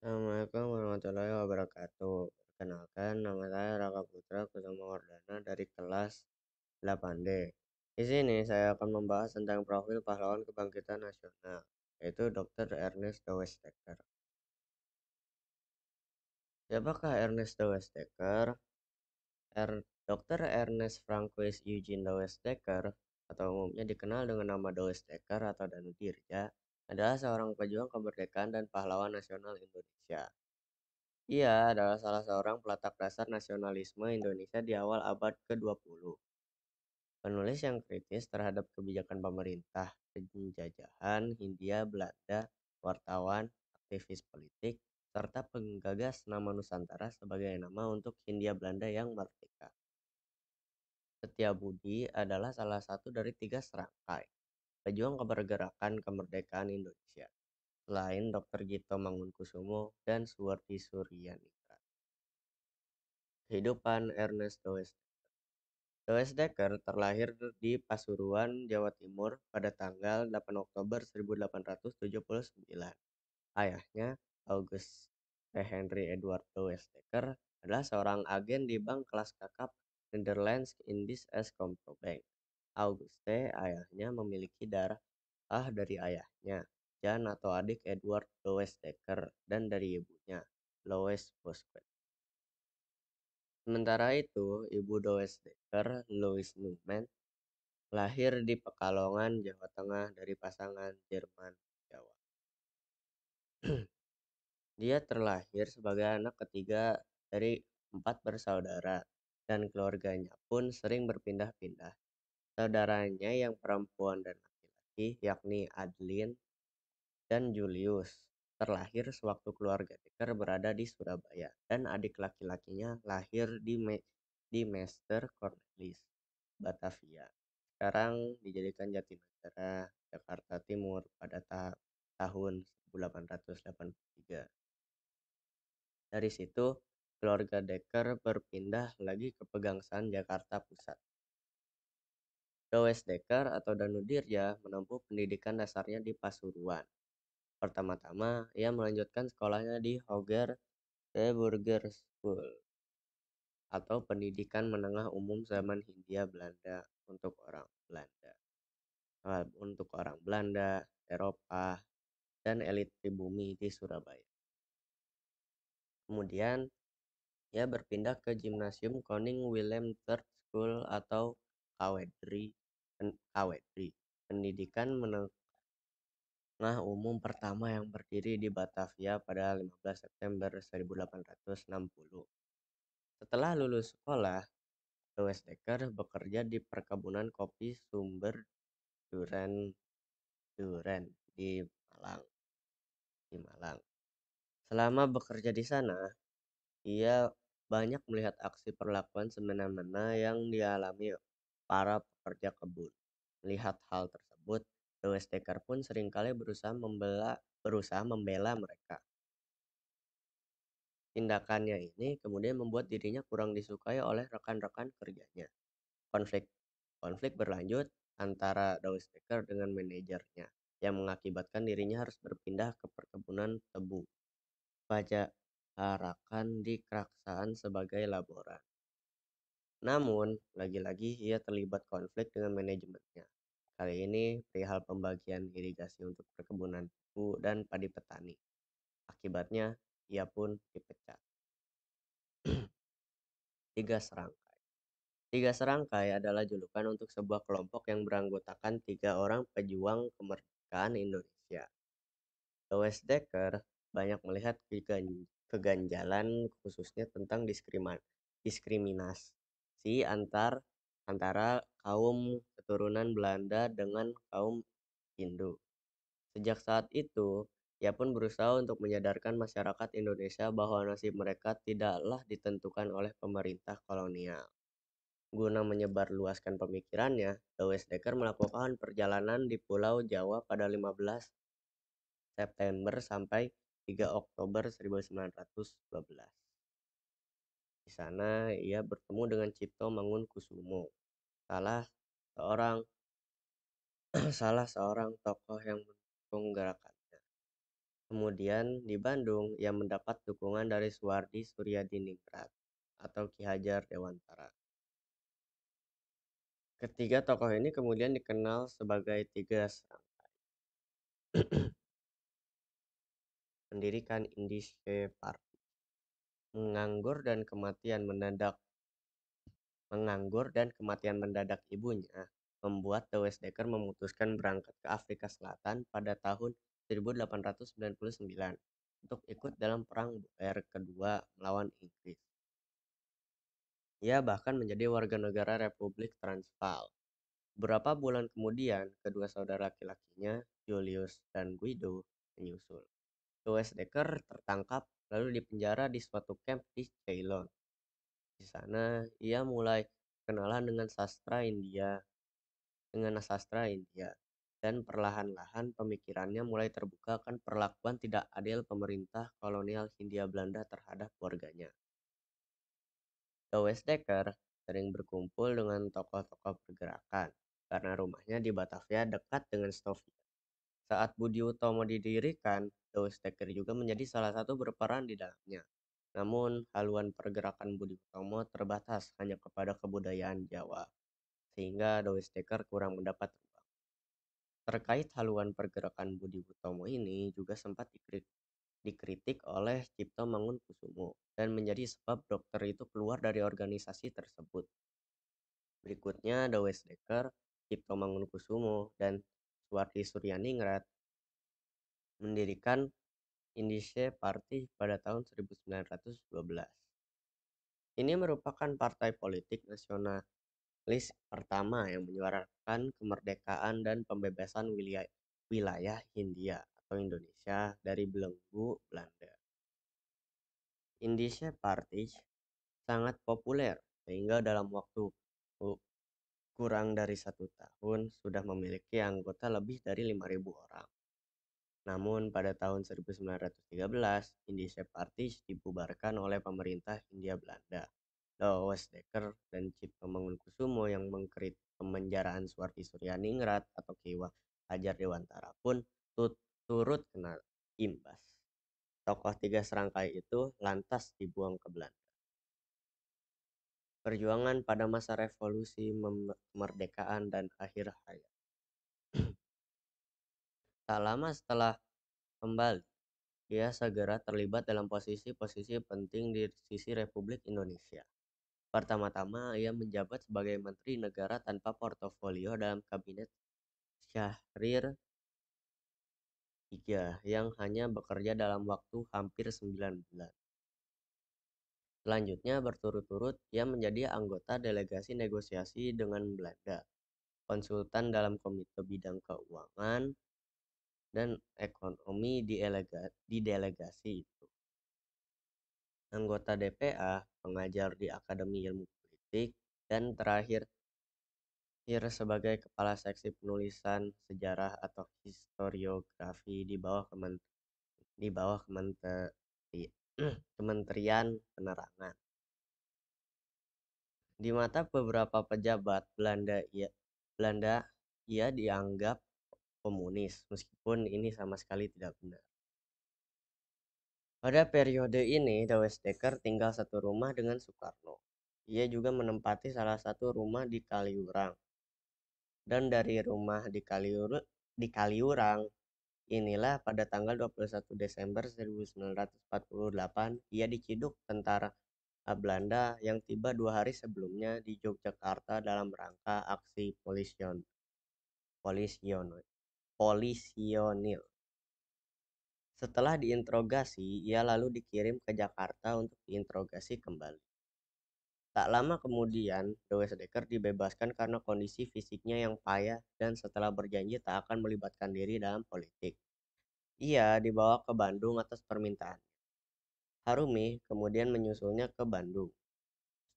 Assalamualaikum warahmatullahi wabarakatuh. Perkenalkan, nama saya Raka Putra Kusuma Wardana dari kelas 8D. Di sini saya akan membahas tentang profil pahlawan kebangkitan nasional, yaitu Dr. Ernest De Siapakah Ernest De Er, Dr. Ernest Francois Eugene De atau umumnya dikenal dengan nama De atau Danu Dirja, adalah seorang pejuang kemerdekaan dan pahlawan nasional Indonesia. Ia adalah salah seorang pelatak dasar nasionalisme Indonesia di awal abad ke-20. Penulis yang kritis terhadap kebijakan pemerintah, penjajahan, Hindia, Belanda, wartawan, aktivis politik, serta penggagas nama Nusantara sebagai nama untuk Hindia Belanda yang merdeka. Setia Budi adalah salah satu dari tiga serangkai Pejuang Kepergerakan Kemerdekaan Indonesia. Selain Dr. Gito Mangunkusumo dan Suwardi Suryaningrat. Kehidupan Ernesto Westeker. Westdecker terlahir di Pasuruan, Jawa Timur pada tanggal 8 Oktober 1879. Ayahnya, August P. Henry Edward Westdecker adalah seorang agen di bank kelas kakap Netherlands Indies as Compro Bank. Auguste ayahnya memiliki darah ah, dari ayahnya, Jan atau adik Edward Lois Decker, dan dari ibunya, Lois Bosquet. Sementara itu, ibu Lois Decker, Lois Newman, lahir di Pekalongan, Jawa Tengah dari pasangan Jerman Jawa. Dia terlahir sebagai anak ketiga dari empat bersaudara dan keluarganya pun sering berpindah-pindah Saudaranya yang perempuan dan laki-laki, yakni Adlin dan Julius, terlahir sewaktu keluarga Dekker berada di Surabaya, dan adik laki-lakinya lahir di Me- di Mester Cornelis, Batavia. Sekarang dijadikan Jatinegara, Jakarta Timur pada ta- tahun 1883. Dari situ, keluarga Dekker berpindah lagi ke Pegangsaan Jakarta Pusat. Dawes Dekar atau Danudirja ya, menempuh pendidikan dasarnya di Pasuruan. Pertama-tama, ia melanjutkan sekolahnya di Hoger de Burger School atau pendidikan menengah umum zaman Hindia Belanda untuk orang Belanda. Untuk orang Belanda, Eropa, dan elit pribumi di Surabaya. Kemudian, ia berpindah ke Gymnasium Koning Willem Third School atau Kawedri. AWRI, Pendidikan Menengah Umum pertama yang berdiri di Batavia pada 15 September 1860. Setelah lulus sekolah, Westaker bekerja di perkebunan kopi Sumber Duren Duren di Malang. Di Malang. Selama bekerja di sana, ia banyak melihat aksi perlakuan semena-mena yang dialami para pekerja kebun. Melihat hal tersebut, The Decker pun seringkali berusaha membela, berusaha membela mereka. Tindakannya ini kemudian membuat dirinya kurang disukai oleh rekan-rekan kerjanya. Konflik konflik berlanjut antara The Decker dengan manajernya yang mengakibatkan dirinya harus berpindah ke perkebunan tebu. Pajak harakan di keraksaan sebagai laboran. Namun, lagi-lagi ia terlibat konflik dengan manajemennya. Kali ini perihal pembagian irigasi untuk perkebunan buku dan padi petani. Akibatnya, ia pun dipecat. Tiga serangkai. Tiga serangkai adalah julukan untuk sebuah kelompok yang beranggotakan tiga orang pejuang kemerdekaan Indonesia. Lewis Decker banyak melihat keganjalan khususnya tentang diskriminasi si antar antara kaum keturunan Belanda dengan kaum Hindu. Sejak saat itu, ia pun berusaha untuk menyadarkan masyarakat Indonesia bahwa nasib mereka tidaklah ditentukan oleh pemerintah kolonial. Guna menyebarluaskan pemikirannya, The Decker melakukan perjalanan di Pulau Jawa pada 15 September sampai 3 Oktober 1912. Di sana ia bertemu dengan Cipto Mangunkusumo, salah seorang salah seorang tokoh yang mendukung gerakannya. Kemudian di Bandung ia mendapat dukungan dari Suwardi Suryadiningrat atau Ki Hajar Dewantara. Ketiga tokoh ini kemudian dikenal sebagai tiga serangkai. Mendirikan Indische Park menganggur dan kematian mendadak. Menganggur dan kematian mendadak ibunya membuat The Westdecker memutuskan berangkat ke Afrika Selatan pada tahun 1899 untuk ikut dalam Perang Boer kedua melawan Inggris. Ia bahkan menjadi warga negara Republik Transvaal. Berapa bulan kemudian, kedua saudara laki-lakinya, Julius dan Guido, menyusul. Decker tertangkap lalu dipenjara di suatu camp di Ceylon. Di sana, ia mulai kenalan dengan sastra India, dengan sastra India, dan perlahan-lahan pemikirannya mulai terbuka akan perlakuan tidak adil pemerintah kolonial Hindia Belanda terhadap warganya. The Decker sering berkumpul dengan tokoh-tokoh pergerakan karena rumahnya di Batavia dekat dengan Stovia saat Budi Utomo didirikan, Dewi Steker juga menjadi salah satu berperan di dalamnya. Namun, haluan pergerakan Budi Utomo terbatas hanya kepada kebudayaan Jawa, sehingga Dewi Steker kurang mendapat ruang. Terkait haluan pergerakan Budi Utomo ini juga sempat dikritik oleh Cipto Mangunkusumo dan menjadi sebab dokter itu keluar dari organisasi tersebut. Berikutnya, Dawes Decker, Cipto Mangunkusumo, dan Suwardi Suryaningrat mendirikan Indische Party pada tahun 1912. Ini merupakan partai politik nasionalis pertama yang menyuarakan kemerdekaan dan pembebasan wilayah, wilayah Hindia atau Indonesia dari belenggu Belanda. Indische Party sangat populer sehingga dalam waktu kurang dari satu tahun sudah memiliki anggota lebih dari 5.000 orang. Namun pada tahun 1913, Indische Partij dibubarkan oleh pemerintah Hindia Belanda. Lois Dekker dan Pembangun Kusumo yang mengkritik pemenjaraan Surya Suryaningrat atau Kiwa Hajar Dewantara pun tut turut kena imbas. Tokoh tiga serangkai itu lantas dibuang ke Belanda perjuangan pada masa revolusi kemerdekaan dan akhir hayat. tak lama setelah kembali, ia segera terlibat dalam posisi-posisi penting di sisi Republik Indonesia. Pertama-tama, ia menjabat sebagai Menteri Negara tanpa portofolio dalam Kabinet Syahrir III yang hanya bekerja dalam waktu hampir 9 bulan. Selanjutnya berturut-turut ia menjadi anggota delegasi negosiasi dengan Belanda, konsultan dalam komite bidang keuangan dan ekonomi di, elega, di delegasi itu. Anggota DPA, pengajar di Akademi Ilmu Politik, dan terakhir sebagai kepala seksi penulisan sejarah atau historiografi di bawah kementerian di bawah kementerian Hmm, kementerian Penerangan. Di mata beberapa pejabat Belanda, ia, Belanda ia dianggap komunis, meskipun ini sama sekali tidak benar. Pada periode ini, The Westaker tinggal satu rumah dengan Soekarno. Ia juga menempati salah satu rumah di Kaliurang. Dan dari rumah di, di Kaliurang, Inilah pada tanggal 21 Desember 1948 ia diciduk tentara eh, Belanda yang tiba dua hari sebelumnya di Yogyakarta dalam rangka aksi polision. Polision. Polisionil. Setelah diinterogasi, ia lalu dikirim ke Jakarta untuk diinterogasi kembali. Tak lama kemudian, The Decker dibebaskan karena kondisi fisiknya yang payah dan setelah berjanji tak akan melibatkan diri dalam politik. Ia dibawa ke Bandung atas permintaan. Harumi kemudian menyusulnya ke Bandung.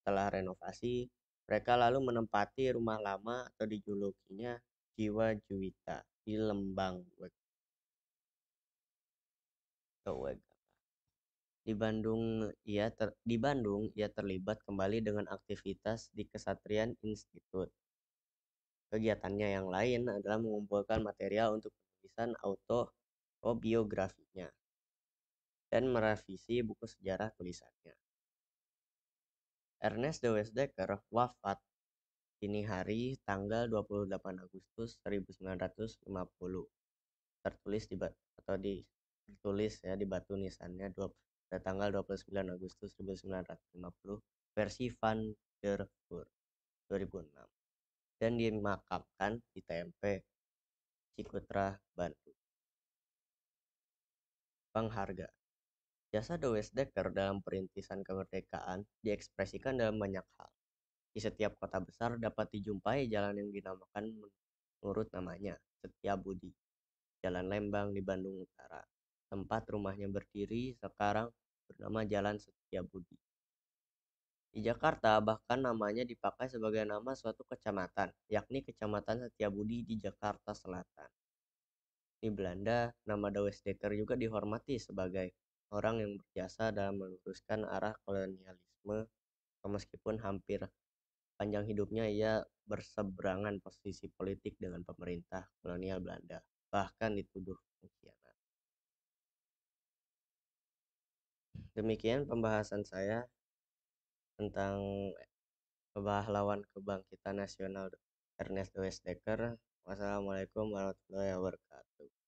Setelah renovasi, mereka lalu menempati rumah lama atau dijulukinya Jiwa Juwita di Lembang, Wek. Di Bandung, ia ter, di Bandung ia ya terlibat kembali dengan aktivitas di Kesatrian Institut Kegiatannya yang lain adalah mengumpulkan material untuk penulisan autobiografinya dan merevisi buku sejarah tulisannya. Ernest de Westdecker wafat dini hari tanggal 28 Agustus 1950 tertulis di atau ditulis ya di batu nisannya pada nah, tanggal 29 Agustus 1950 versi Van der Voort 2006 dan dimakamkan di TMP Cikutra, Bandung. Pengharga Jasa The decker dalam perintisan kemerdekaan diekspresikan dalam banyak hal. Di setiap kota besar dapat dijumpai jalan yang dinamakan menurut namanya, Setia Budi. Jalan Lembang di Bandung Utara. Tempat rumahnya berdiri sekarang bernama Jalan Setiabudi. Di Jakarta, bahkan namanya dipakai sebagai nama suatu kecamatan, yakni Kecamatan Setiabudi di Jakarta Selatan. Di Belanda, nama De Westdekker juga dihormati sebagai orang yang berjasa dalam meluruskan arah kolonialisme, meskipun hampir panjang hidupnya ia berseberangan posisi politik dengan pemerintah kolonial Belanda, bahkan dituduh pengkhianat. Demikian pembahasan saya tentang lawan kebangkitan nasional Ernest Westdecker. Wassalamualaikum warahmatullahi wabarakatuh.